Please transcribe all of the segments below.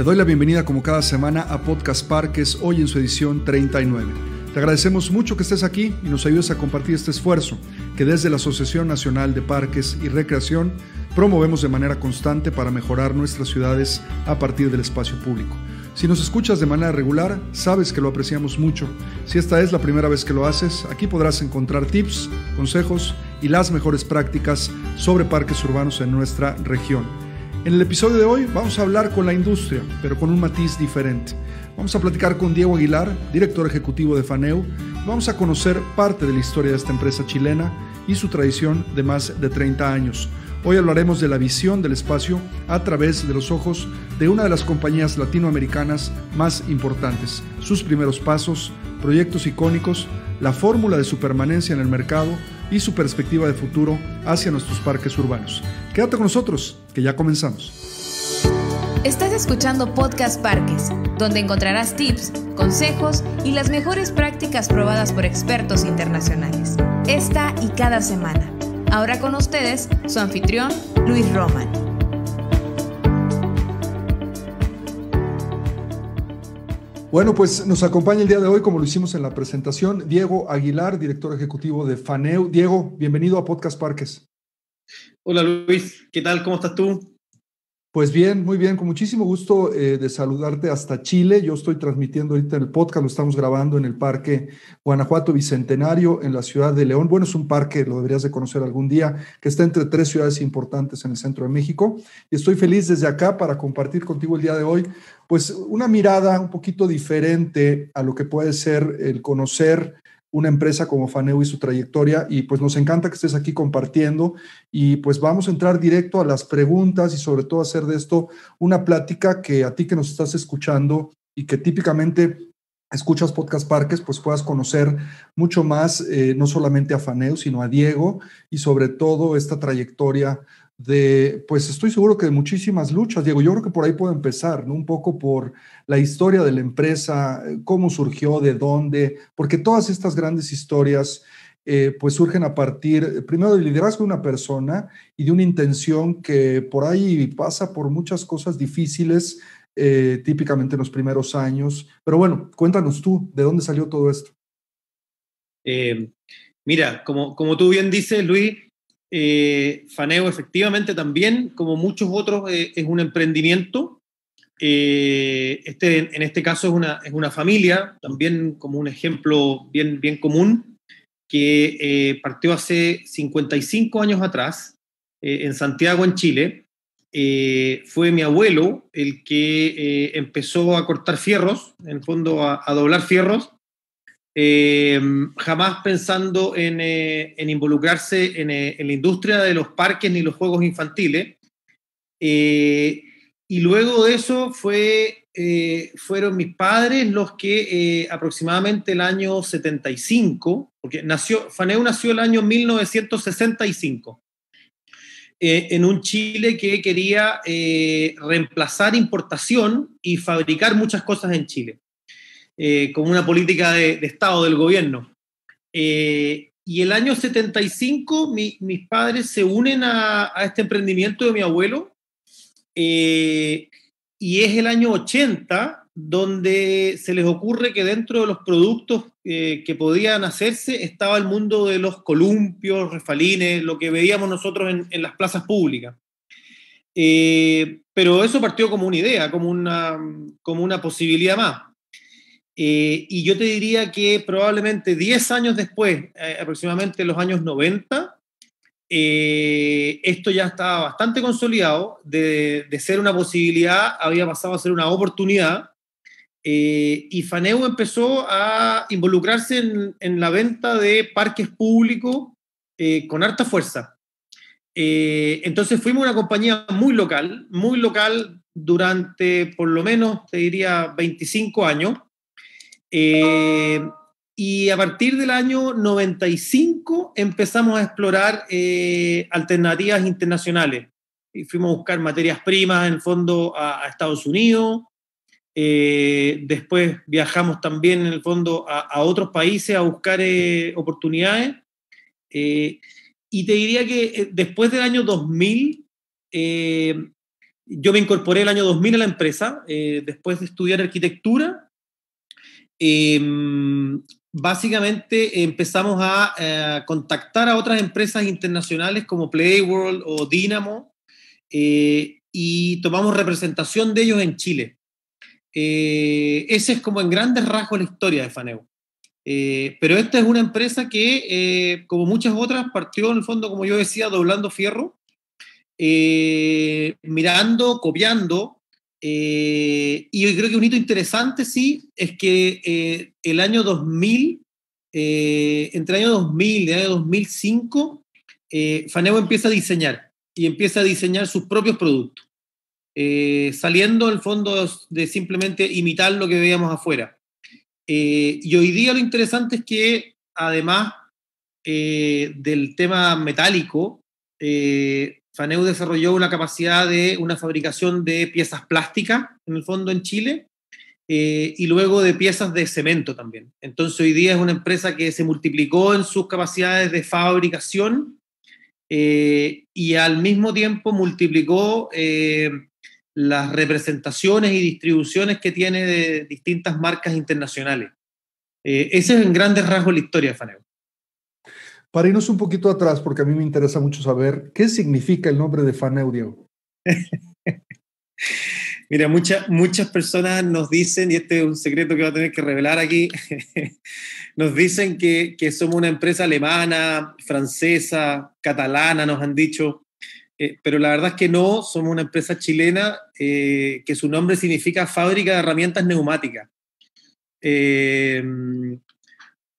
Te doy la bienvenida como cada semana a Podcast Parques, hoy en su edición 39. Te agradecemos mucho que estés aquí y nos ayudes a compartir este esfuerzo que desde la Asociación Nacional de Parques y Recreación promovemos de manera constante para mejorar nuestras ciudades a partir del espacio público. Si nos escuchas de manera regular, sabes que lo apreciamos mucho. Si esta es la primera vez que lo haces, aquí podrás encontrar tips, consejos y las mejores prácticas sobre parques urbanos en nuestra región. En el episodio de hoy vamos a hablar con la industria, pero con un matiz diferente. Vamos a platicar con Diego Aguilar, director ejecutivo de Faneu. Vamos a conocer parte de la historia de esta empresa chilena y su tradición de más de 30 años. Hoy hablaremos de la visión del espacio a través de los ojos de una de las compañías latinoamericanas más importantes, sus primeros pasos, proyectos icónicos, la fórmula de su permanencia en el mercado y su perspectiva de futuro hacia nuestros parques urbanos. Quédate con nosotros, que ya comenzamos. Estás escuchando Podcast Parques, donde encontrarás tips, consejos y las mejores prácticas probadas por expertos internacionales, esta y cada semana. Ahora con ustedes, su anfitrión, Luis Roman. Bueno, pues nos acompaña el día de hoy, como lo hicimos en la presentación, Diego Aguilar, director ejecutivo de FANEU. Diego, bienvenido a Podcast Parques. Hola Luis, ¿qué tal? ¿Cómo estás tú? Pues bien, muy bien, con muchísimo gusto eh, de saludarte hasta Chile. Yo estoy transmitiendo ahorita en el podcast, lo estamos grabando en el Parque Guanajuato Bicentenario, en la ciudad de León. Bueno, es un parque, lo deberías de conocer algún día, que está entre tres ciudades importantes en el centro de México. Y estoy feliz desde acá para compartir contigo el día de hoy, pues una mirada un poquito diferente a lo que puede ser el conocer una empresa como Faneu y su trayectoria. Y pues nos encanta que estés aquí compartiendo y pues vamos a entrar directo a las preguntas y sobre todo hacer de esto una plática que a ti que nos estás escuchando y que típicamente escuchas Podcast Parques, pues puedas conocer mucho más, eh, no solamente a Faneu, sino a Diego y sobre todo esta trayectoria de, pues estoy seguro que de muchísimas luchas. Diego, yo creo que por ahí puedo empezar, ¿no? Un poco por la historia de la empresa, eh, cómo surgió, de dónde, porque todas estas grandes historias, eh, pues surgen a partir, primero, del liderazgo de una persona y de una intención que por ahí pasa por muchas cosas difíciles, eh, típicamente en los primeros años. Pero bueno, cuéntanos tú, ¿de dónde salió todo esto? mira, como, como tú bien dices, Luis, eh, Faneo efectivamente también, como muchos otros, eh, es un emprendimiento. Eh, este, en este caso es una, familia, también como un ejemplo bien, bien común, que partió hace 55 años atrás en Santiago, en Chile. fue mi abuelo el que empezó a cortar fierros, en fondo a doblar fierros, eh, jamás pensando en, eh, involucrarse eh, en, la industria de los parques ni los juegos infantiles. y luego de eso fue, fueron mis padres los que aproximadamente el año 75, porque nació, Faneu nació el año 1965, en un Chile que quería reemplazar importación y fabricar muchas cosas en Chile. Eh, como una política de, Estado del gobierno. Eh, y el año 75 mis padres se unen a, este emprendimiento de mi abuelo eh, y es el año 80 donde se les ocurre que dentro de los productos que podían hacerse estaba el mundo de los columpios, refalines, lo que veíamos nosotros en, en las plazas públicas. pero eso partió como una idea, como una, como una posibilidad más. Eh, y yo te diría que probablemente 10 años después, eh, aproximadamente en los años 90, eh, esto ya estaba bastante consolidado, de, ser una posibilidad había pasado a ser una oportunidad, y Faneu empezó a involucrarse en, en la venta de parques públicos con harta fuerza. entonces fuimos una compañía muy local, muy local durante por lo menos, te diría, 25 años. Eh, y a partir del año 95 empezamos a explorar eh, alternativas internacionales. Y fuimos a buscar materias primas, en el fondo, a, Estados Unidos. Eh, después viajamos también, en el fondo, a, a otros países a buscar oportunidades. y te diría que después del año 2000, yo me incorporé el año 2000 a la empresa, después de estudiar arquitectura, Em, básicamente empezamos a eh, contactar a otras empresas internacionales como Playworld o Dynamo eh, y tomamos representación de ellos en Chile. Eh, ese es como en grandes rasgos la historia de Faneu. pero esta es una empresa que, como muchas otras, partió en el fondo, como yo decía, doblando fierro, mirando, copiando, eh, y yo creo que un hito interesante, sí, es que eh, el año 2000, eh, entre el año 2000 y el año 2005, Faneo empieza a diseñar y empieza a diseñar sus propios productos, saliendo al fondo de simplemente imitar lo que veíamos afuera. y hoy día lo interesante es que, además del tema metálico, FANEU desarrolló una capacidad de una fabricación de piezas plásticas, en el fondo en Chile, eh, y luego de piezas de cemento también. Entonces hoy día es una empresa que se multiplicó en sus capacidades de fabricación eh, y al mismo tiempo multiplicó eh, las representaciones y distribuciones que tiene de distintas marcas internacionales. ese es en grandes rasgos la historia de FANEU. Para irnos un poquito atrás, porque a mí me interesa mucho saber qué significa el nombre de Faneudio. Mira, muchas personas nos dicen, y este es un secreto que va a tener que revelar aquí, nos dicen que, somos una empresa alemana, francesa, catalana, nos han dicho, eh, pero la verdad es que no, somos una empresa chilena eh, que su nombre significa fábrica de herramientas neumáticas. Eh,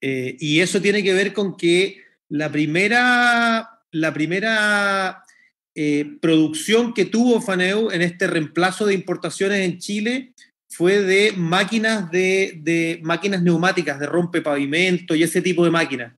y eso tiene que ver con que la primera, la primera eh, producción que tuvo Faneu en este reemplazo de importaciones en Chile fue de máquinas, de, de máquinas neumáticas, de pavimento y ese tipo de máquinas.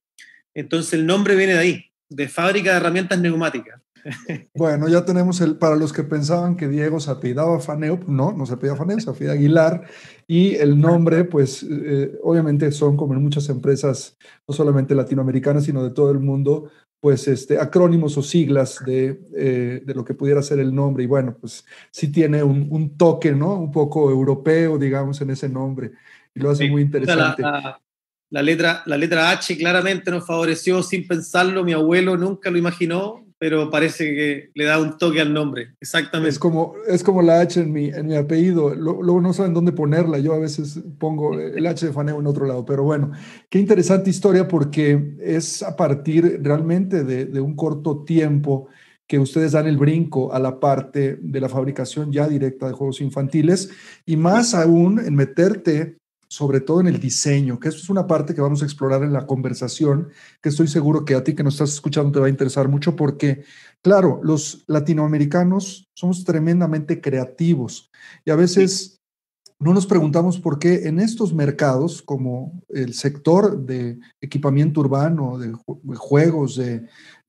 Entonces el nombre viene de ahí, de fábrica de herramientas neumáticas. Bueno, ya tenemos el, para los que pensaban que Diego se apellidaba Faneo, no, no se apellidaba Faneo, se apellida Aguilar, y el nombre, pues eh, obviamente son como en muchas empresas, no solamente latinoamericanas, sino de todo el mundo, pues este, acrónimos o siglas de, eh, lo que pudiera ser el nombre. Y bueno, pues sí tiene un, toque, ¿no? Un poco europeo, digamos, en ese nombre. Y lo hace muy interesante. la, letra, la letra H claramente nos favoreció sin pensarlo. Mi abuelo nunca lo imaginó pero parece que le da un toque al nombre. Exactamente. Es como, es como la H en mi, en mi apellido. Luego no saben dónde ponerla. Yo a veces pongo el H de Faneo en otro lado. Pero bueno, qué interesante historia porque es a partir realmente de un corto tiempo que ustedes dan el brinco a la parte de la fabricación ya directa de juegos infantiles y más aún en meterte sobre todo en el diseño, que eso es una parte que vamos a explorar en la conversación, que estoy seguro que a ti que nos estás escuchando te va a interesar mucho porque, claro, los latinoamericanos somos tremendamente creativos y a veces no nos preguntamos por qué en estos mercados, como el sector de equipamiento urbano, de, juegos, eh,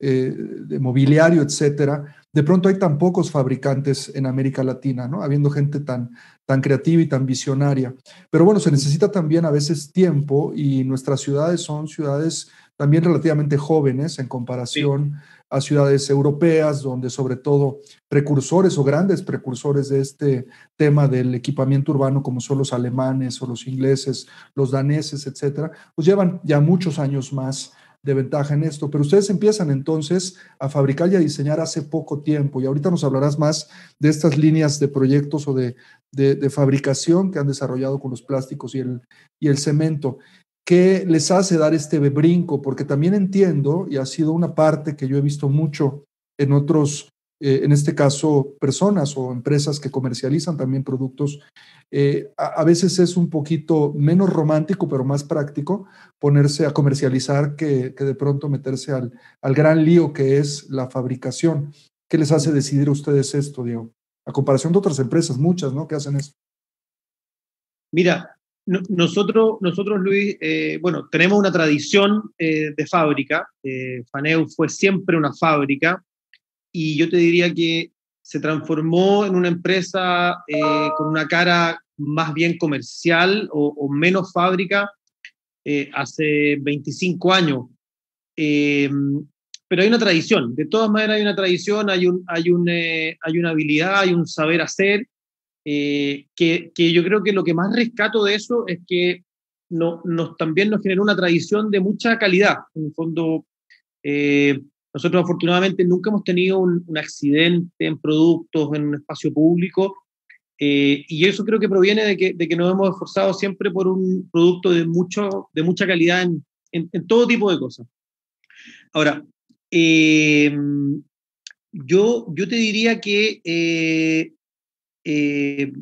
de, mobiliario, etcétera, de pronto hay tan pocos fabricantes en América Latina, ¿no? Habiendo gente tan, tan creativa y tan visionaria. Pero bueno, se necesita también a veces tiempo y nuestras ciudades son ciudades también relativamente jóvenes en comparación a ciudades europeas, donde sobre todo precursores o grandes precursores de este tema del equipamiento urbano, como son los alemanes o los ingleses, los daneses, etcétera, pues llevan ya muchos años más de ventaja en esto. Pero ustedes empiezan entonces a fabricar y a diseñar hace poco tiempo y ahorita nos hablarás más de estas líneas de proyectos o de, de, fabricación que han desarrollado con los plásticos y el, y el cemento. ¿Qué les hace dar este brinco? Porque también entiendo, y ha sido una parte que yo he visto mucho en otros eh, en este caso, personas o empresas que comercializan también productos. Eh, a, veces es un poquito menos romántico, pero más práctico ponerse a comercializar que, de pronto meterse al, al, gran lío que es la fabricación. ¿Qué les hace decidir a ustedes esto, Diego? A comparación de otras empresas, muchas, ¿no? Que hacen eso? Mira, nosotros, nosotros, Luis, eh, bueno, tenemos una tradición de fábrica. Faneu fue siempre una fábrica y yo te diría que se transformó en una empresa eh, con una cara más bien comercial o, menos fábrica eh, hace 25 años. Eh, pero hay una tradición, de todas maneras hay una tradición, hay, un, hay, un, hay una habilidad, hay un saber hacer, que, que, yo creo que lo que más rescato de eso es que no, nos, también nos generó una tradición de mucha calidad. En el fondo, nosotros afortunadamente nunca hemos tenido un, accidente en productos, en un espacio público, eh, y eso creo que proviene de que, nos hemos esforzado siempre por un producto de, mucho, de mucha calidad en, todo tipo de cosas. Ahora, eh, yo, yo te diría que eh, e,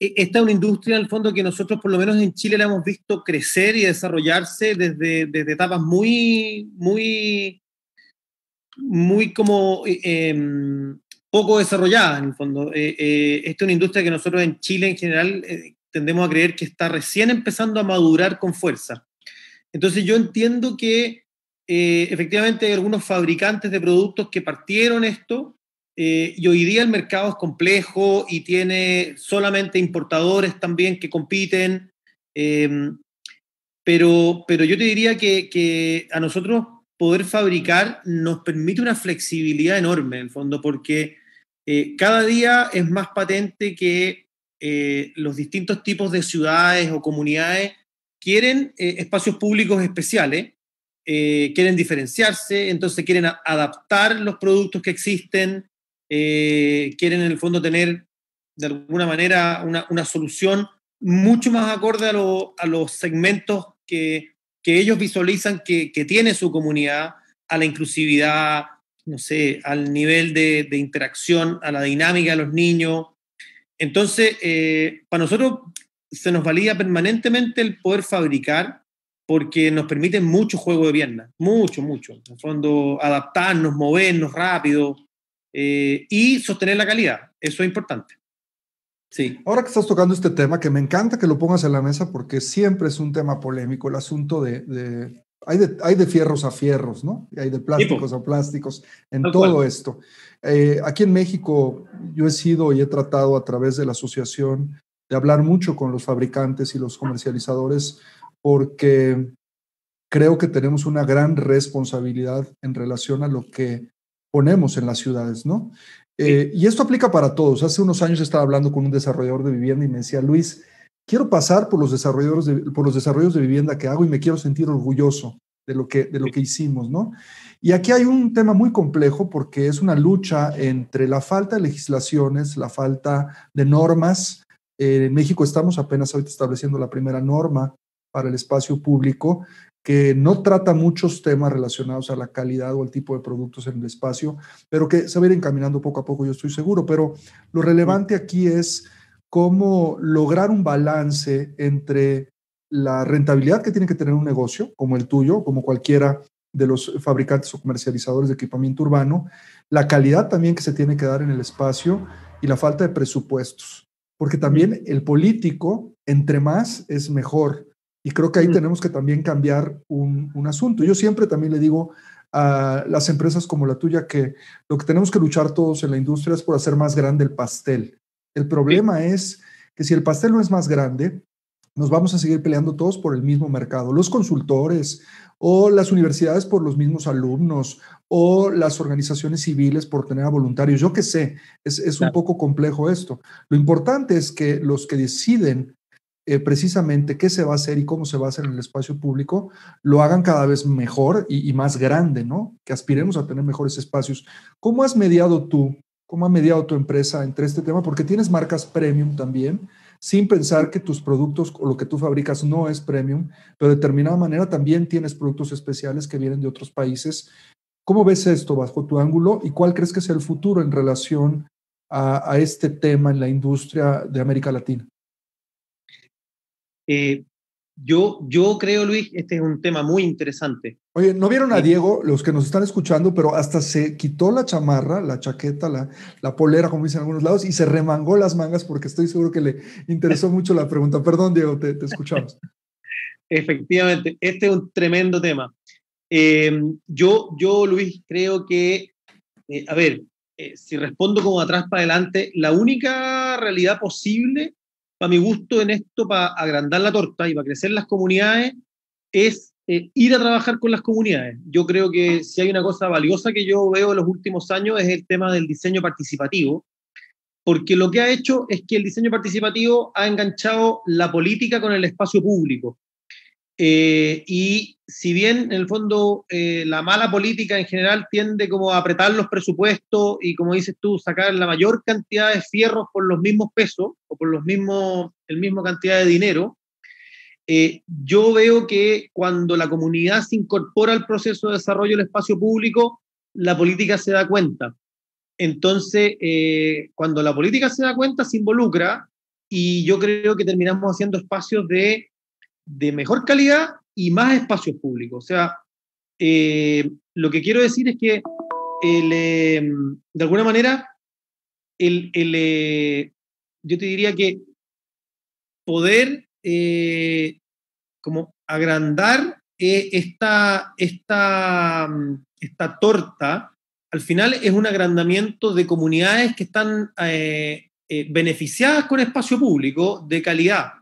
esta es una industria, en el fondo, que nosotros, por lo menos en Chile, la hemos visto crecer y desarrollarse desde, desde etapas muy, muy muy como eh, em, poco desarrollada en el fondo. Eh, eh, esta es una industria que nosotros en Chile en general tendemos a creer que está recién empezando a madurar con fuerza. Entonces yo entiendo que efectivamente hay algunos fabricantes de productos que partieron esto y hoy día el mercado es complejo y tiene solamente importadores también que compiten. Em, pero, pero yo te diría que, que, a nosotros poder fabricar nos permite una flexibilidad enorme, en el fondo, porque eh, cada día es más patente que eh, los distintos tipos de ciudades o comunidades quieren eh, espacios públicos especiales, quieren diferenciarse, entonces quieren adaptar los productos que existen, quieren en el fondo tener de alguna manera una, solución mucho más acorde a, a los segmentos que, que ellos visualizan que, tiene su comunidad, a la inclusividad, no sé, al nivel de, interacción, a la dinámica de los niños. Entonces, eh, para nosotros se nos valía permanentemente el poder fabricar porque nos permite mucho juego de piernas, mucho, mucho. En el fondo, adaptarnos, movernos rápido eh, y sostener la calidad. Eso es importante. Sí. Ahora que estás tocando este tema, que me encanta que lo pongas en la mesa porque siempre es un tema polémico, el asunto de... hay, de fierros a fierros, ¿no? Y hay de plásticos a plásticos en todo esto. Eh, aquí en México yo he sido y he tratado a través de la asociación de hablar mucho con los fabricantes y los comercializadores porque creo que tenemos una gran responsabilidad en relación a lo que ponemos en las ciudades, ¿no? Eh, y esto aplica para todos. Hace unos años estaba hablando con un desarrollador de vivienda y me decía, Luis, quiero pasar por los desarrolladores por los desarrollos de vivienda que hago y me quiero sentir orgulloso de lo que de lo que hicimos, ¿no? Y aquí hay un tema muy complejo porque es una lucha entre la falta de legislaciones, la falta de normas. Eh, en México estamos apenas ahorita estableciendo la primera norma para el espacio público que no trata muchos temas relacionados a la calidad o al tipo de productos en el espacio, pero que se va a ir encaminando poco a poco, yo estoy seguro. Pero lo relevante aquí es cómo lograr un balance entre la rentabilidad que tiene que tener un negocio, como el tuyo, como cualquiera de los fabricantes o comercializadores de equipamiento urbano, la calidad también que se tiene que dar en el espacio y la falta de presupuestos. Porque también el político, entre más, es mejor y creo que ahí tenemos que también cambiar un, un, asunto. Yo siempre también le digo a las empresas como la tuya que lo que tenemos que luchar todos en la industria es por hacer más grande el pastel. El problema es que si el pastel no es más grande, nos vamos a seguir peleando todos por el mismo mercado. Los consultores o las universidades por los mismos alumnos o las organizaciones civiles por tener a voluntarios. Yo qué sé, es, es un poco complejo esto. Lo importante es que los que deciden eh, precisamente qué se va a hacer y cómo se va a hacer en el espacio público, lo hagan cada vez mejor y, más grande, ¿no? Que aspiremos a tener mejores espacios. ¿Cómo has mediado tú, cómo ha mediado tu empresa entre este tema? Porque tienes marcas premium también, sin pensar que tus productos o lo que tú fabricas no es premium, pero de determinada manera también tienes productos especiales que vienen de otros países. ¿Cómo ves esto bajo tu ángulo y cuál crees que es el futuro en relación a este tema en la industria de América Latina? Eh, yo, yo creo, Luis, este es un tema muy interesante. Oye, no vieron a eh, Diego, los que nos están escuchando, pero hasta se quitó la chamarra, la chaqueta, la, polera, como dicen algunos lados, y se remangó las mangas porque estoy seguro que le interesó mucho la pregunta. Perdón, Diego, te, escuchamos. Efectivamente, este es un tremendo tema. Eh, yo, yo, Luis, creo que, a ver, si respondo como atrás para adelante, la única realidad posible para mi gusto en esto, para agrandar la torta y para crecer las comunidades, es eh, ir a trabajar con las comunidades. Yo creo que si hay una cosa valiosa que yo veo en los últimos años es el tema del diseño participativo, porque lo que ha hecho es que el diseño participativo ha enganchado la política con el espacio público. Eh, y si bien en el fondo eh, la mala política en general tiende como a apretar los presupuestos y como dices tú, sacar la mayor cantidad de fierros por los mismos pesos o por los mismos, el mismo cantidad de dinero, eh, yo veo que cuando la comunidad se incorpora al proceso de desarrollo del espacio público, la política se da cuenta. Entonces, cuando la política se da cuenta, se involucra y yo creo que terminamos haciendo espacios de de mejor calidad y más espacios públicos. O sea, eh, lo que quiero decir es que, em, de alguna manera, eh, yo te diría que poder eh, como agrandar esta, mm, esta torta, al final es un agrandamiento de comunidades que están beneficiadas con espacio público de calidad.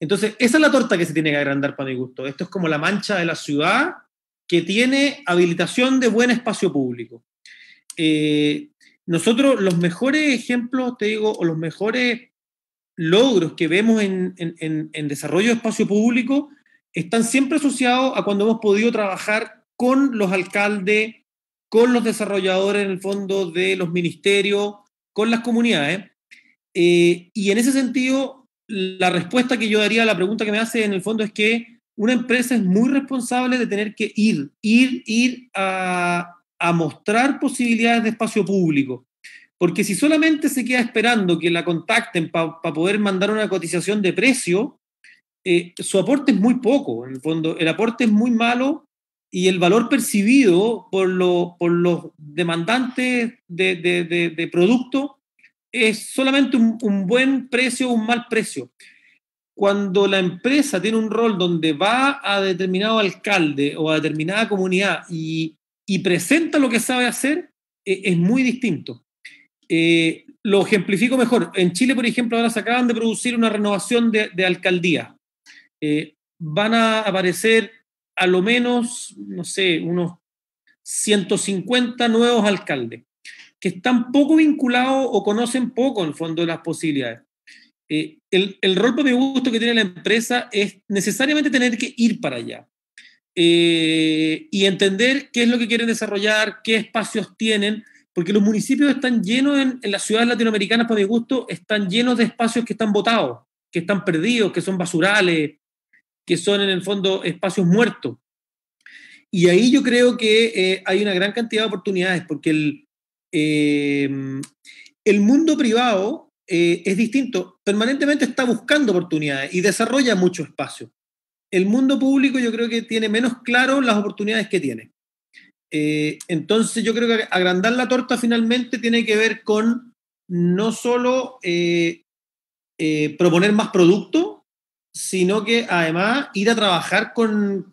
Entonces, esa es la torta que se tiene que agrandar para mi gusto. Esto es como la mancha de la ciudad que tiene habilitación de buen espacio público. Eh, nosotros los mejores ejemplos, te digo, o los mejores logros que vemos en, desarrollo de espacio público están siempre asociados a cuando hemos podido trabajar con los alcaldes, con los desarrolladores en el fondo de los ministerios, con las comunidades. Eh, y en ese sentido, la respuesta que yo daría a la pregunta que me hace en el fondo es que una empresa es muy responsable de tener que ir, ir, ir a, mostrar posibilidades de espacio público. Porque si solamente se queda esperando que la contacten para poder mandar una cotización de precio, eh, su aporte es muy poco. En el fondo, el aporte es muy malo y el valor percibido por, por los demandantes de producto es solamente un, buen precio o un mal precio. Cuando la empresa tiene un rol donde va a determinado alcalde o a determinada comunidad y, presenta lo que sabe hacer, eh, es muy distinto. Eh, lo ejemplifico mejor. En Chile, por ejemplo, ahora se acaban de producir una renovación de, alcaldía. Eh, van a aparecer a lo menos, no sé, unos 150 nuevos alcaldes que están poco vinculados o conocen poco en el fondo las posibilidades. Eh, el, rol rol mi gusto que tiene la empresa es necesariamente tener que ir para allá eh, y entender qué es lo que quieren desarrollar, qué espacios tienen, porque los municipios están llenos, en, las ciudades latinoamericanas, para mi gusto, están llenos de espacios que están botados, que están perdidos, que son basurales, que son en el fondo espacios muertos. Y ahí yo creo que eh, hay una gran cantidad de oportunidades, porque el, Em, el mundo privado eh, es distinto, permanentemente está buscando oportunidades y desarrolla mucho espacio. El mundo público yo creo que tiene menos claro las oportunidades que tiene. Eh, entonces yo creo que agrandar la torta finalmente tiene que ver con no solo eh, proponer más producto, sino que además ir a trabajar con,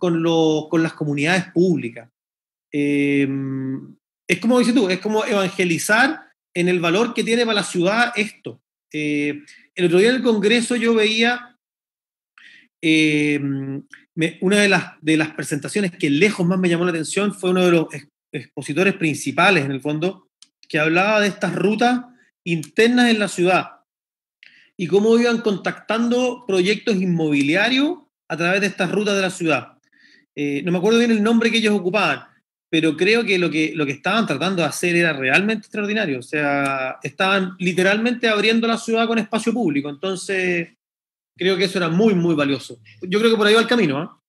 las comunidades públicas. Em, es como dices tú, es como evangelizar en el valor que tiene para la ciudad esto. Eh, el otro día en el Congreso yo veía eh, una de las, presentaciones que lejos más me llamó la atención fue uno de los expositores principales, en el fondo, que hablaba de estas rutas internas en la ciudad y cómo iban contactando proyectos inmobiliarios a través de estas rutas de la ciudad. Eh, no me acuerdo bien el nombre que ellos ocupaban, pero creo que lo, que lo que estaban tratando de hacer era realmente extraordinario. O sea, estaban literalmente abriendo la ciudad con espacio público. Entonces, creo que eso era muy, muy valioso. Yo creo que por ahí va el camino. ¿ah?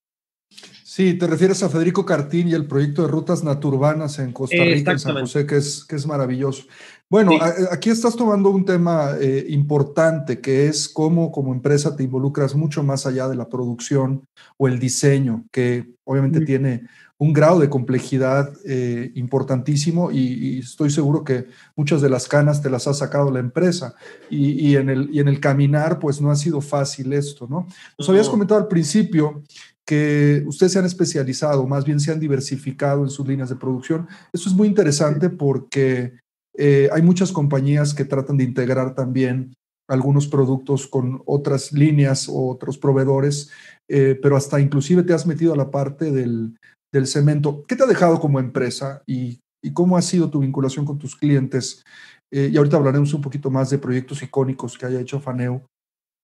Sí, te refieres a Federico Cartín y el proyecto de rutas naturbanas en Costa Rica, en San José, que es, que es maravilloso. Bueno, aquí estás tomando un tema eh, importante, que es cómo como empresa te involucras mucho más allá de la producción o el diseño, que obviamente mm. tiene un grado de complejidad eh, importantísimo y, estoy seguro que muchas de las canas te las ha sacado la empresa y, en, el, y en el caminar pues no ha sido fácil esto, ¿no? Nos habías comentado al principio que ustedes se han especializado, más bien se han diversificado en sus líneas de producción. Eso es muy interesante porque eh, hay muchas compañías que tratan de integrar también algunos productos con otras líneas o otros proveedores, eh, pero hasta inclusive te has metido a la parte del, del cemento. ¿Qué te ha dejado como empresa y, y cómo ha sido tu vinculación con tus clientes? Eh, y ahorita hablaremos un poquito más de proyectos icónicos que haya hecho Faneu.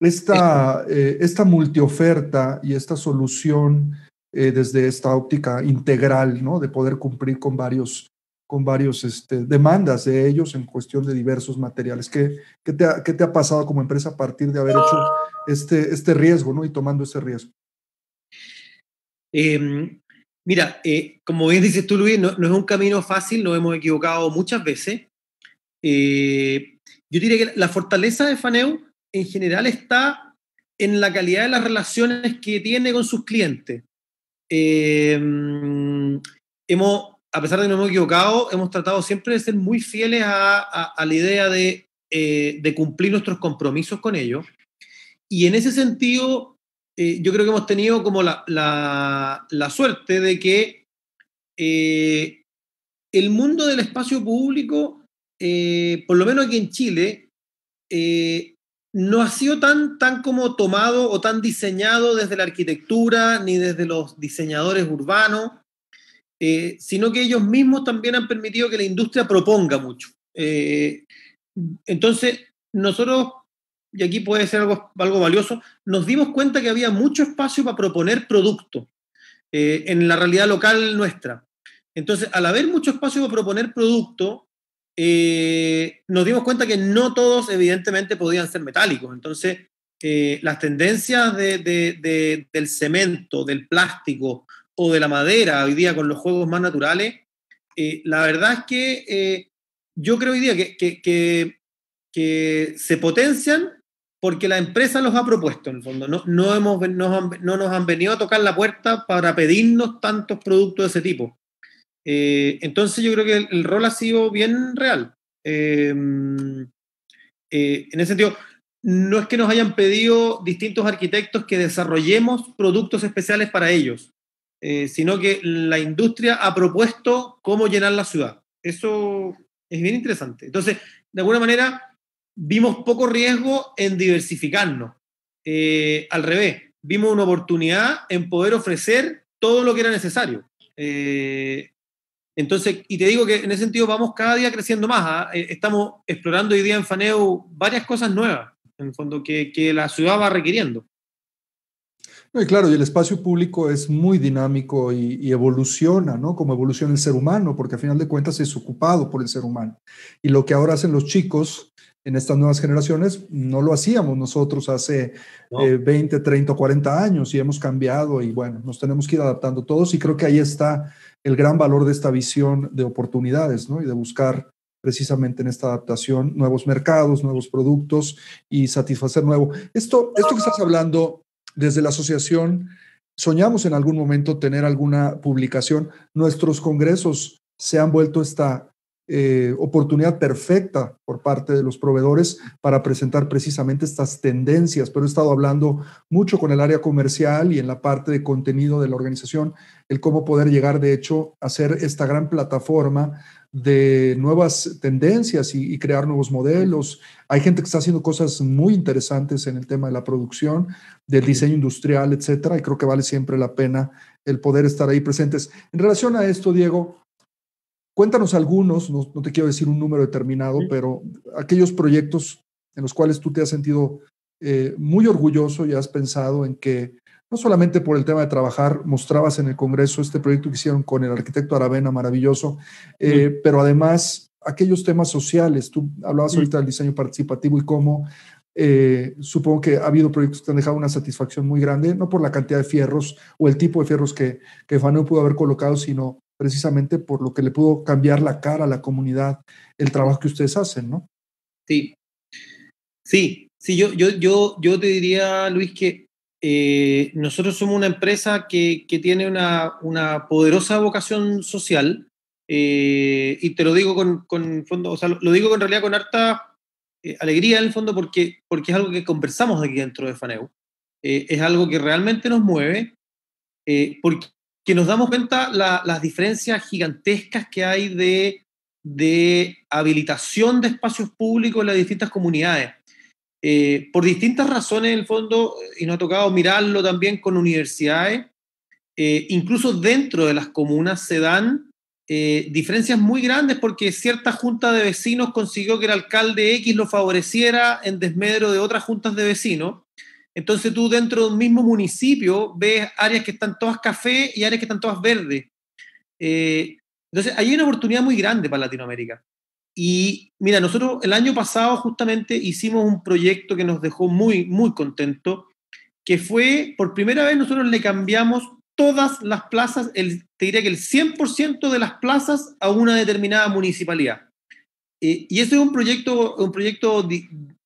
Esta, eh, multioferta y esta solución eh, desde esta óptica integral, ¿no? De poder cumplir con varios, con varios este, demandas de ellos en cuestión de diversos materiales. ¿Qué, qué, te ha, qué te ha pasado como empresa a partir de haber hecho este, este riesgo, ¿no? Y tomando ese riesgo. Eh, Mira, eh, como bien dices tú, Luis, no, es un camino fácil, nos hemos equivocado muchas veces. Eh, yo diría que la fortaleza de Faneu en general está en la calidad de las relaciones que tiene con sus clientes. Eh, hemos, a pesar de no nos hemos equivocado, hemos tratado siempre de ser muy fieles a, la idea de, de cumplir nuestros compromisos con ellos. Y en ese sentido, eh, yo creo que hemos tenido como la, suerte de que eh, el mundo del espacio público, eh, por lo menos aquí en Chile, no ha sido tan, tan como tomado o tan diseñado desde la arquitectura ni desde los diseñadores urbanos, sino que ellos mismos también han permitido que la industria proponga mucho. entonces, nosotros y aquí puede ser algo, algo valioso, nos dimos cuenta que había mucho espacio para proponer producto eh, en la realidad local nuestra. Entonces, al haber mucho espacio para proponer producto, eh, nos dimos cuenta que no todos evidentemente podían ser metálicos. Entonces, eh, las tendencias del cemento, del plástico o de la madera hoy día con los juegos más naturales, la verdad es que yo creo hoy día que se potencian porque la empresa los ha propuesto en el fondo. No, no, hemos, no, nos han venido a tocar la puerta para pedirnos tantos productos de ese tipo. Eh, entonces yo creo que el, rol ha sido bien real. Eh, eh, en ese sentido, no es que nos hayan pedido distintos arquitectos que desarrollemos productos especiales para ellos, sino que la industria ha propuesto cómo llenar la ciudad. Eso es bien interesante. Entonces, de alguna manera, vimos poco riesgo en diversificarnos. Eh, al revés, vimos una oportunidad en poder ofrecer todo lo que era necesario. Eh, entonces, y te digo que en ese sentido vamos cada día creciendo más. ¿ah? Eh, estamos explorando hoy día en Faneu varias cosas nuevas, en el fondo, que, que la ciudad va requiriendo. No, y claro, y el espacio público es muy dinámico y, evoluciona, ¿no? Como evoluciona el ser humano, porque al final de cuentas es ocupado por el ser humano. Y lo que ahora hacen los chicos en estas nuevas generaciones no lo hacíamos nosotros hace 20, 30 o 40 años y hemos cambiado y bueno, nos tenemos que ir adaptando todos y creo que ahí está el gran valor de esta visión de oportunidades ¿no? y de buscar precisamente en esta adaptación nuevos mercados, nuevos productos y satisfacer nuevo. Esto, esto que estás hablando desde la asociación, soñamos en algún momento tener alguna publicación. Nuestros congresos se han vuelto esta eh, oportunidad perfecta por parte de los proveedores para presentar precisamente estas tendencias, pero he estado hablando mucho con el área comercial y en la parte de contenido de la organización, el cómo poder llegar, de hecho, a ser esta gran plataforma de nuevas tendencias y, y, crear nuevos modelos. Hay gente que está haciendo cosas muy interesantes en el tema de la producción, del diseño industrial, etcétera, y creo que vale siempre la pena el poder estar ahí presentes. En relación a esto, Diego, Cuéntanos algunos, no, te quiero decir un número determinado, pero aquellos proyectos en los cuales tú te has sentido eh, muy orgulloso y has pensado en que no solamente por el tema de trabajar, mostrabas en el Congreso este proyecto que hicieron con el arquitecto Aravena, maravilloso, eh, pero además aquellos temas sociales. Tú hablabas ahorita del diseño participativo y cómo eh, supongo que ha habido proyectos que han dejado una satisfacción muy grande, no por la cantidad de fierros o el tipo de fierros que, que pudo haber colocado, sino precisamente por lo que le pudo cambiar la cara a la comunidad, el trabajo que ustedes hacen, ¿no? Sí, sí, sí, yo, yo, yo, yo te diría, Luis, que eh, nosotros somos una empresa que, tiene una, poderosa vocación social, eh, y te lo digo con, fondo, o sea, lo, digo en realidad con harta eh, alegría en el fondo porque, porque es algo que conversamos aquí dentro de FANEU, es algo que realmente nos mueve, porque que nos damos cuenta las diferencias gigantescas que hay de, de, habilitación de espacios públicos en las distintas comunidades. Eh, por distintas razones, en el fondo, y nos ha tocado mirarlo también con universidades, eh, incluso dentro de las comunas se dan eh, diferencias muy grandes porque cierta junta de vecinos consiguió que el alcalde X lo favoreciera en desmedro de otras juntas de vecinos. Entonces tú dentro del mismo municipio ves áreas que están todas café y áreas que están todas verdes. Eh, entonces hay una oportunidad muy grande para Latinoamérica. Y mira, nosotros el año pasado justamente hicimos un proyecto que nos dejó muy, muy contento, que fue, por primera vez nosotros le cambiamos todas las plazas, el, te diría que el 100% de las plazas a una determinada municipalidad. Eh, y ese es un proyecto, un proyecto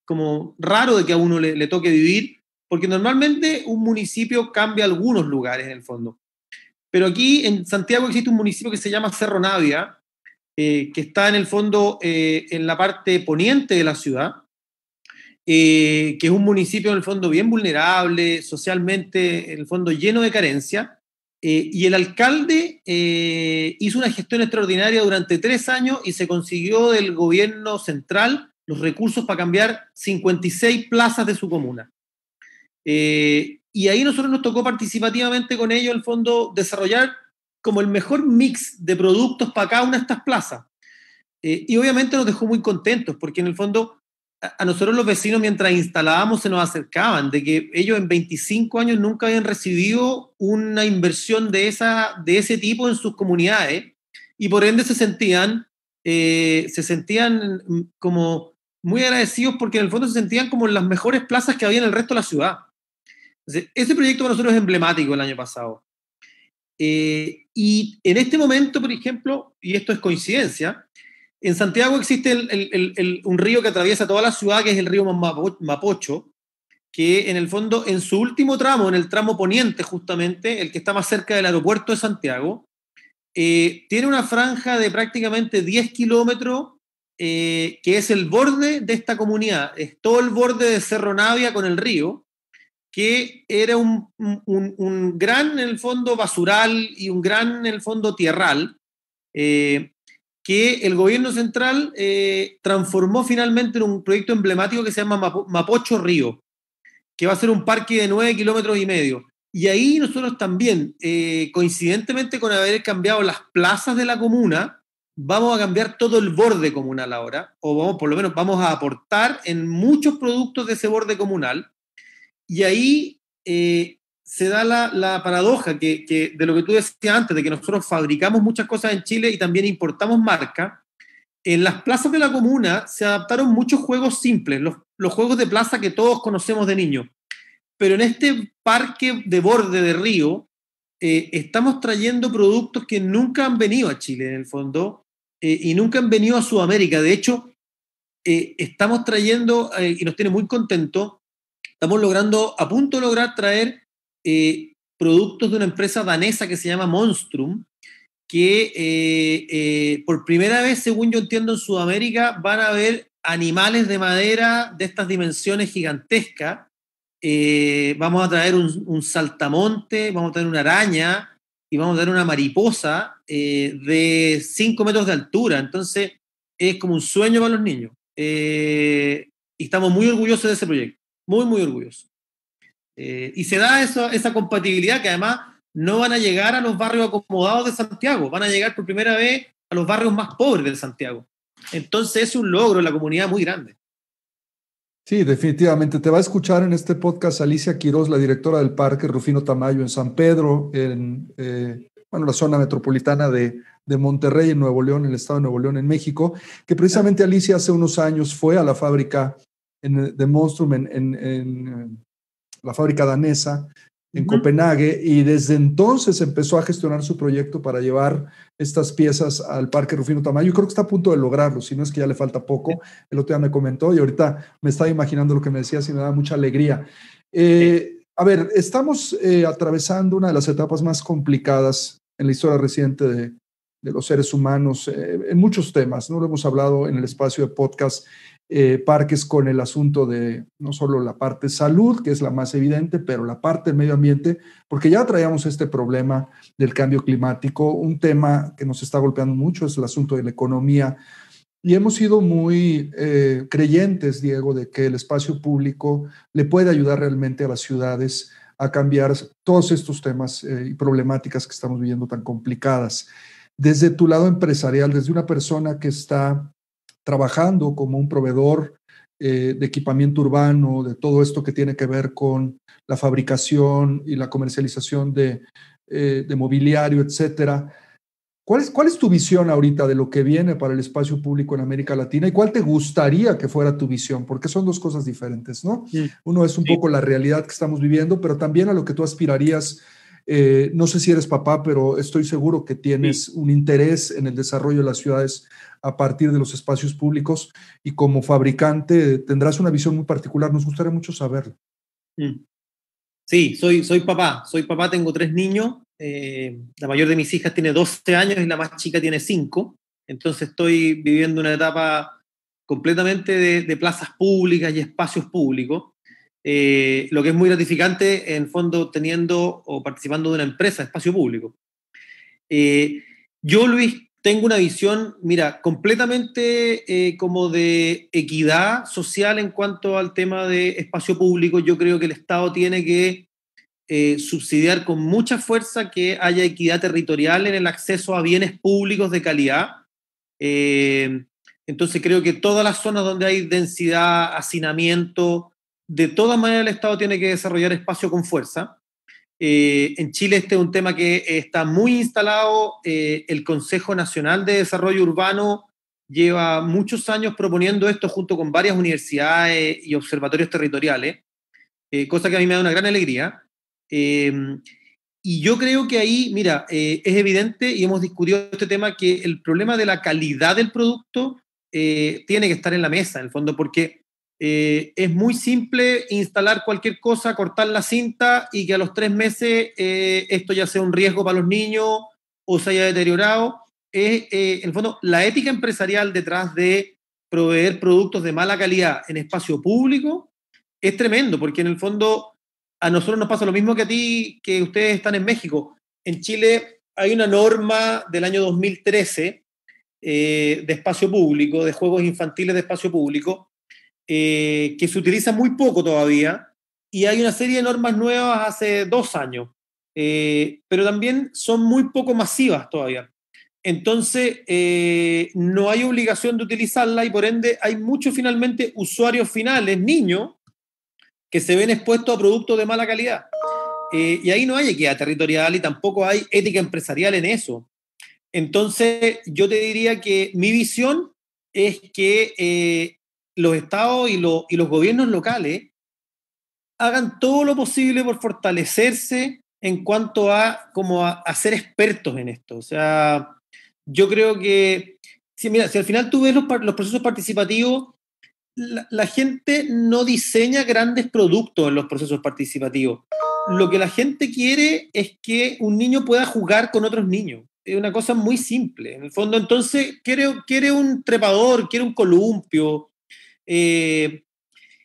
como raro de que a uno le, le toque vivir, porque normalmente un municipio cambia algunos lugares en el fondo. Pero aquí en Santiago existe un municipio que se llama Cerro Navia, eh, que está en el fondo eh, en la parte poniente de la ciudad, eh, que es un municipio en el fondo bien vulnerable, socialmente en el fondo lleno de carencia. y el alcalde hizo una gestión extraordinaria durante tres años y se consiguió del gobierno central los recursos para cambiar 56 plazas de su comuna. Eh, y ahí nosotros nos tocó participativamente con ellos, en el fondo, desarrollar como el mejor mix de productos para cada una de estas plazas. Eh, y obviamente nos dejó muy contentos, porque en el fondo a, nosotros los vecinos mientras instalábamos se nos acercaban, de que ellos en 25 años nunca habían recibido una inversión de, esa, de ese tipo en sus comunidades y por ende se sentían, eh, se sentían mm, como muy agradecidos porque en el fondo se sentían como en las mejores plazas que había en el resto de la ciudad. Ese proyecto para nosotros es emblemático el año pasado. Eh, y en este momento, por ejemplo, y esto es coincidencia, en Santiago existe el, el, el, un río que atraviesa toda la ciudad, que es el río Mapocho, que en el fondo, en su último tramo, en el tramo poniente justamente, el que está más cerca del aeropuerto de Santiago, eh, tiene una franja de prácticamente 10 kilómetros, eh, que es el borde de esta comunidad, es todo el borde de Cerro Navia con el río, que era un, gran, en el fondo, basural y un gran, en el fondo, tierral, eh, que el gobierno central eh, transformó finalmente en un proyecto emblemático que se llama Mapocho Río, que va a ser un parque de nueve kilómetros y medio. Y ahí nosotros también, eh, coincidentemente con haber cambiado las plazas de la comuna, vamos a cambiar todo el borde comunal ahora, o vamos, por lo menos vamos a aportar en muchos productos de ese borde comunal. Y ahí eh, se da la, la paradoja que, que, de lo que tú decías antes, de que nosotros fabricamos muchas cosas en Chile y también importamos marca. En las plazas de la comuna se adaptaron muchos juegos simples, los, los juegos de plaza que todos conocemos de niños. Pero en este parque de borde de río eh, estamos trayendo productos que nunca han venido a Chile, en el fondo, eh, y nunca han venido a Sudamérica. De hecho, estamos trayendo, y nos tiene muy contento estamos logrando, a punto de lograr traer eh, productos de una empresa danesa que se llama Monstrum, que eh, eh, por primera vez, según yo entiendo, en Sudamérica van a haber animales de madera de estas dimensiones gigantescas. vamos a traer un, un, saltamonte, vamos a traer una araña y vamos a traer una mariposa de 5 metros de altura. Entonces, es como un sueño para los niños. y estamos muy orgullosos de ese proyecto. Muy, muy orgulloso. Eh, y se da esa compatibilidad que además no van a llegar a los barrios acomodados de Santiago, van a llegar por primera vez a los barrios más pobres de Santiago. Entonces es un logro en la comunidad muy grande. Sí, definitivamente. Te va a escuchar en este podcast Alicia Quiroz, la directora del parque Rufino Tamayo en San Pedro, en eh, bueno, la zona metropolitana de, de Monterrey, en Nuevo León, en el estado de Nuevo León, en México, que precisamente Alicia hace unos años fue a la fábrica en, eh, de Monstrum en, en, eh, la fábrica danesa, en Copenhague, y desde entonces empezó a gestionar su proyecto para llevar estas piezas al Parque Rufino Tamayo. creo que está a punto de lograrlo, si no es que ya le falta poco. El otro día me comentó y ahorita me estaba imaginando lo que me decía y me da mucha alegría. Eh, a ver, estamos atravesando una de las etapas más complicadas en la historia reciente de, los seres humanos en muchos temas, ¿no? Lo hemos hablado en el espacio de podcast eh, parques con el asunto de no solo la parte salud, que es la más evidente, pero la parte del medio ambiente, porque ya traíamos este problema del cambio climático, un tema que nos está golpeando mucho es el asunto de la economía. Y hemos sido muy eh, creyentes, Diego, de que el espacio público le puede ayudar realmente a las ciudades a cambiar todos estos temas eh, y problemáticas que estamos viviendo tan complicadas. Desde tu lado empresarial, desde una persona que está trabajando como un proveedor eh, de equipamiento urbano, de todo esto que tiene que ver con la fabricación y la comercialización eh, de, mobiliario, etcétera. ¿Cuál es, ¿Cuál es tu visión ahorita de lo que viene para el espacio público en América Latina y cuál te gustaría que fuera tu visión? Porque son dos cosas diferentes, ¿no? Uno es un poco la realidad que estamos viviendo, pero también a lo que tú aspirarías eh, no sé si eres papá, pero estoy seguro que tienes un interés en el desarrollo de las ciudades a partir de los espacios públicos y como fabricante tendrás una visión muy particular. Nos gustaría mucho saberlo. Mm. Sí, soy, soy papá. Soy papá, tengo tres niños. Eh, la mayor de mis hijas tiene 12 años y la más chica tiene 5. Entonces estoy viviendo una etapa completamente de plazas públicas y espacios públicos. Eh, lo que es muy gratificante, en fondo, teniendo o participando de una empresa, espacio público. Eh, yo, Luis, tengo una visión, mira, completamente eh, como de equidad social en cuanto al tema de espacio público. Yo creo que el Estado tiene que subsidiar con mucha fuerza que haya equidad territorial en el acceso a bienes públicos de calidad. entonces creo que todas las zonas donde hay densidad, hacinamiento, de todas maneras el Estado tiene que desarrollar espacio con fuerza. Eh, en Chile este es un tema que está muy instalado. Eh, el Consejo Nacional de Desarrollo Urbano lleva muchos años proponiendo esto junto con varias universidades y observatorios territoriales, eh, cosa que a mí me da una gran alegría. Em, y yo creo que ahí, mira, es evidente y hemos discutido este tema que el problema de la calidad del producto tiene que estar en la mesa, en el fondo, porque eh, es muy simple instalar cualquier cosa, cortar la cinta y que a los tres meses eh, esto ya sea un riesgo para los niños o se haya deteriorado. Eh, en el fondo, la ética empresarial detrás de proveer productos de mala calidad en espacio público es tremendo, porque en el fondo a nosotros nos pasa lo mismo que a ti, que ustedes están en México. En Chile hay una norma del año 2013 de espacio público, de juegos infantiles de espacio público, eh, que se utiliza muy poco todavía, y hay una serie de normas nuevas hace dos años, eh, pero también son muy poco masivas todavía. Entonces, eh, no hay obligación de utilizarla y por ende hay muchos finalmente usuarios finales, niños, que se ven expuestos a productos de mala calidad. y ahí no hay equidad territorial y tampoco hay ética empresarial en eso. Entonces, yo te diría que mi visión es que eh, los estados y, los gobiernos locales hagan todo lo posible por fortalecerse en cuanto a, como a, ser expertos en esto. O sea, yo creo que, si, mira, si al final tú ves los, procesos participativos, la, gente no diseña grandes productos en los procesos participativos. Lo que la gente quiere es que un niño pueda jugar con otros niños. Es una cosa muy simple. En el fondo, entonces, quiere, quiere un trepador, quiere un columpio, eh,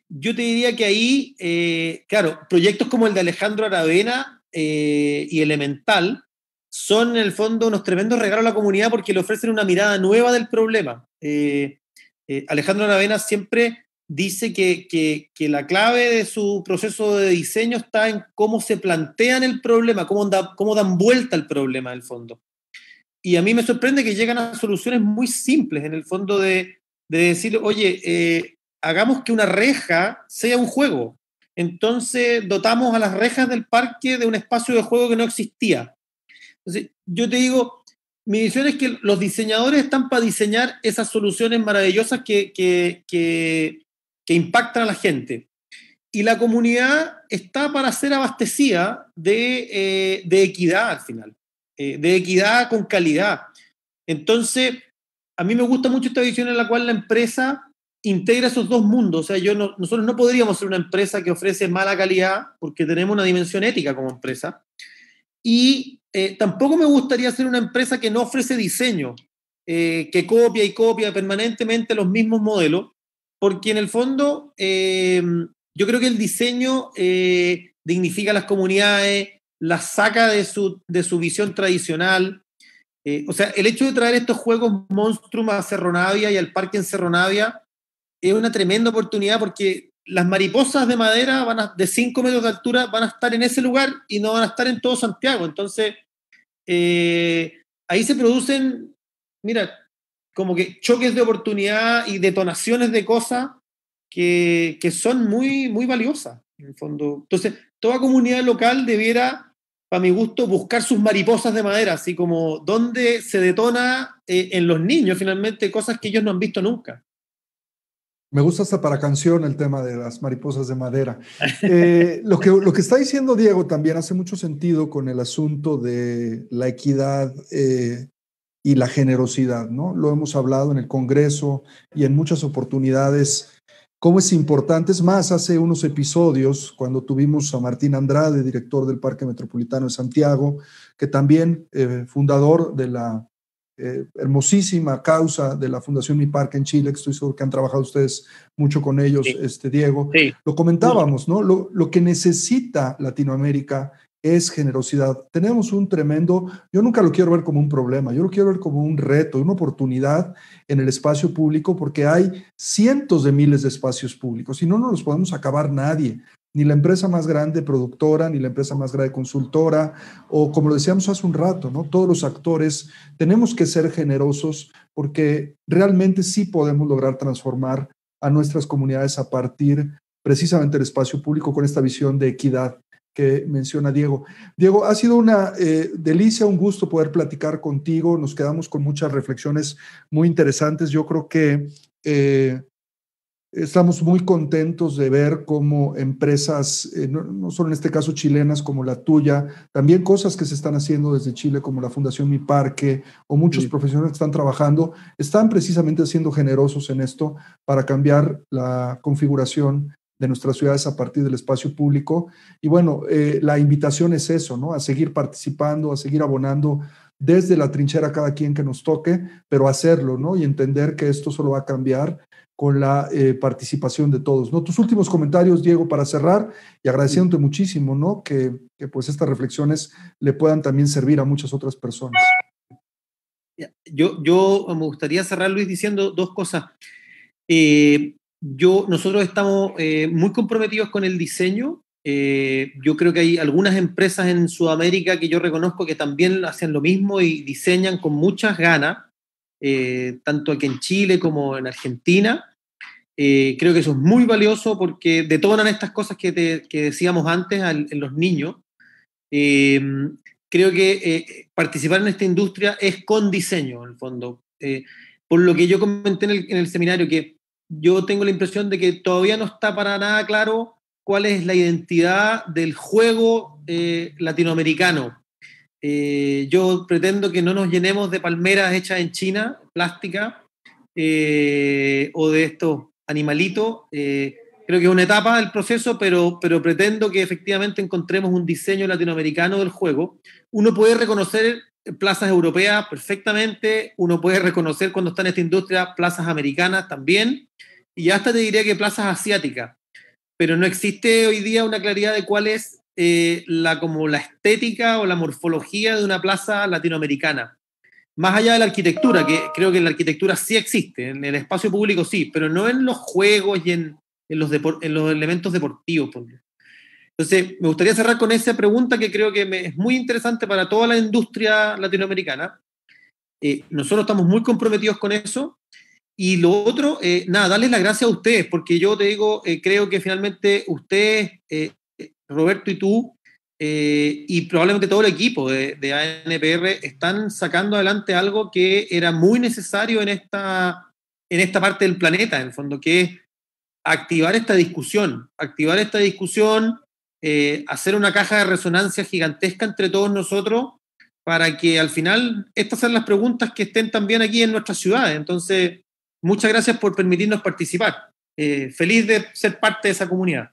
yo te diría que ahí, eh, claro, proyectos como el de Alejandro Aravena eh, y Elemental son en el fondo unos tremendos regalos a la comunidad porque le ofrecen una mirada nueva del problema. Alejandro Aravena siempre dice que, la clave de su proceso de diseño está en cómo se plantean el problema, cómo, cómo dan vuelta al problema en el fondo. Y a mí me sorprende que llegan a soluciones muy simples en el fondo de, de decir, oye, eh, hagamos que una reja sea un juego. Entonces dotamos a las rejas del parque de un espacio de juego que no existía. Entonces, yo te digo, mi visión es que los diseñadores están para diseñar esas soluciones maravillosas que, que, impactan a la gente. Y la comunidad está para ser abastecida de, eh, equidad al final, eh, de equidad con calidad. Entonces, a mí me gusta mucho esta visión en la cual la empresa integra esos dos mundos. O sea, yo nosotros no podríamos ser una empresa que ofrece mala calidad porque tenemos una dimensión ética como empresa. Y eh, tampoco me gustaría ser una empresa que no ofrece diseño, eh, que copia y copia permanentemente los mismos modelos, porque en el fondo eh, yo creo que el diseño dignifica a las comunidades, la saca de su, de su visión tradicional, eh, o sea, el hecho de traer estos juegos Monstrum a Cerronavia y al parque en Cerronavia es una tremenda oportunidad porque las mariposas de madera van a, de 5 metros de altura van a estar en ese lugar y no van a estar en todo Santiago. Entonces, eh, ahí se producen, mira, como que choques de oportunidad y detonaciones de cosas que, son muy, muy valiosas, en el fondo. Entonces, toda comunidad local debiera para mi gusto, buscar sus mariposas de madera, así como dónde se detona eh, en los niños finalmente cosas que ellos no han visto nunca. Me gusta hasta para canción el tema de las mariposas de madera. Eh, lo, que, lo que está diciendo Diego también hace mucho sentido con el asunto de la equidad eh, y la generosidad, ¿no? Lo hemos hablado en el Congreso y en muchas oportunidades cómo es importante. Es más, hace unos episodios, cuando tuvimos a Martín Andrade, director del Parque Metropolitano de Santiago, que también eh, fundador de la eh, hermosísima causa de la Fundación Mi Parque en Chile, que estoy seguro que han trabajado ustedes mucho con ellos, este, Diego. Lo comentábamos, ¿no? Lo, lo que necesita Latinoamérica es generosidad. Tenemos un tremendo, yo nunca lo quiero ver como un problema, yo lo quiero ver como un reto, una oportunidad en el espacio público, porque hay cientos de miles de espacios públicos y no nos los podemos acabar nadie, ni la empresa más grande productora, ni la empresa más grande consultora, o como lo decíamos hace un rato, ¿no? Todos los actores tenemos que ser generosos porque realmente sí podemos lograr transformar a nuestras comunidades a partir precisamente del espacio público con esta visión de equidad que menciona Diego. Diego, ha sido una eh, delicia, un gusto poder platicar contigo. Nos quedamos con muchas reflexiones muy interesantes. Yo creo que eh, estamos muy contentos de ver cómo empresas, eh, no, solo en este caso chilenas como la tuya, también cosas que se están haciendo desde Chile como la Fundación Mi Parque o muchos profesionales que están trabajando, están precisamente siendo generosos en esto para cambiar la configuración de nuestras ciudades a partir del espacio público. Y bueno, eh, la invitación es eso, ¿no? A seguir participando, a seguir abonando desde la trinchera cada quien que nos toque, pero hacerlo, ¿no? Y entender que esto solo va a cambiar con la eh, participación de todos, ¿no? Tus últimos comentarios, Diego, para cerrar y agradeciéndote muchísimo, ¿no? Que, pues estas reflexiones le puedan también servir a muchas otras personas. Yo, yo me gustaría cerrar, Luis, diciendo dos cosas. Eh, yo, nosotros estamos eh, muy comprometidos con el diseño. Eh, yo creo que hay algunas empresas en Sudamérica que yo reconozco que también hacen lo mismo y diseñan con muchas ganas, eh, tanto aquí en Chile como en Argentina. creo que eso es muy valioso porque detonan estas cosas que, decíamos antes en los niños. creo que participar en esta industria es con diseño, en el fondo. por lo que yo comenté en el seminario, que yo tengo la impresión de que todavía no está para nada claro cuál es la identidad del juego eh, latinoamericano. Eh, yo pretendo que no nos llenemos de palmeras hechas en China, plástica, eh, o de estos animalitos. creo que es una etapa del proceso, pero, pero pretendo que efectivamente encontremos un diseño latinoamericano del juego. Uno puede reconocer plazas europeas perfectamente, uno puede reconocer cuando está en esta industria plazas americanas también, y hasta te diría que plazas asiáticas, pero no existe hoy día una claridad de cuál es eh, la, como la estética o la morfología de una plaza latinoamericana. Más allá de la arquitectura, que creo que la arquitectura sí existe, en el espacio público sí, pero no en los juegos y en, los, en los elementos deportivos. Por entonces, me gustaría cerrar con esa pregunta que creo que es muy interesante para toda la industria latinoamericana. Eh, nosotros estamos muy comprometidos con eso. Y lo otro, eh, nada, darles las gracias a ustedes, porque yo te digo, eh, creo que finalmente ustedes, Roberto y tú, y probablemente todo el equipo de, ANPR, están sacando adelante algo que era muy necesario en esta, en esta parte del planeta, en el fondo, que es activar esta discusión, activar esta discusión eh, hacer una caja de resonancia gigantesca entre todos nosotros para que al final estas sean las preguntas que estén también aquí en nuestra ciudad Entonces, muchas gracias por permitirnos participar. Eh, feliz de ser parte de esa comunidad.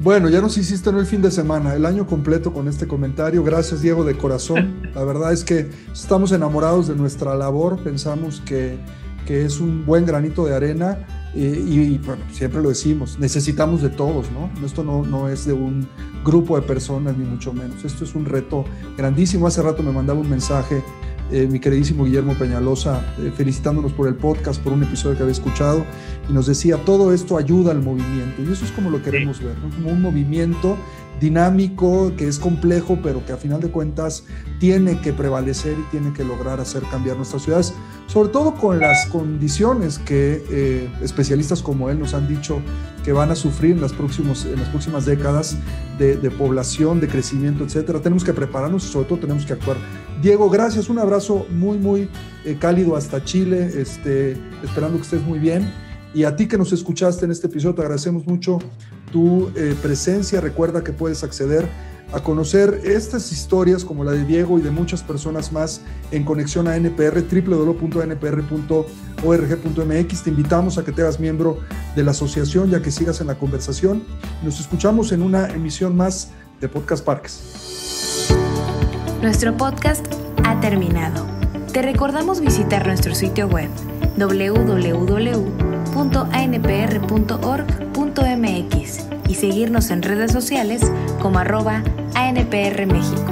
Bueno, ya nos hiciste en el fin de semana, el año completo con este comentario. Gracias, Diego, de corazón. La verdad es que estamos enamorados de nuestra labor, pensamos que, que es un buen granito de arena y, y, bueno, siempre lo decimos, necesitamos de todos, ¿no? Esto no, no es de un grupo de personas, ni mucho menos. Esto es un reto grandísimo. Hace rato me mandaba un mensaje eh, mi queridísimo Guillermo Peñalosa, eh, felicitándonos por el podcast, por un episodio que había escuchado, y nos decía, todo esto ayuda al movimiento, y eso es como lo queremos ver, ¿no? como un movimiento dinámico, que es complejo, pero que a final de cuentas tiene que prevalecer y tiene que lograr hacer cambiar nuestras ciudades, sobre todo con las condiciones que eh, especialistas como él nos han dicho que van a sufrir en las, próximos, en las próximas décadas de, de población, de crecimiento, etcétera. Tenemos que prepararnos y sobre todo tenemos que actuar Diego, gracias, un abrazo muy, muy eh, cálido hasta Chile, este, esperando que estés muy bien. Y a ti que nos escuchaste en este episodio, te agradecemos mucho tu eh, presencia. Recuerda que puedes acceder a conocer estas historias como la de Diego y de muchas personas más en conexión a NPR, www.npr.org.mx. Te invitamos a que te hagas miembro de la asociación ya que sigas en la conversación. Nos escuchamos en una emisión más de Podcast Parques. Nuestro podcast ha terminado. Te recordamos visitar nuestro sitio web www.anpr.org.mx y seguirnos en redes sociales como arroba ANPR México.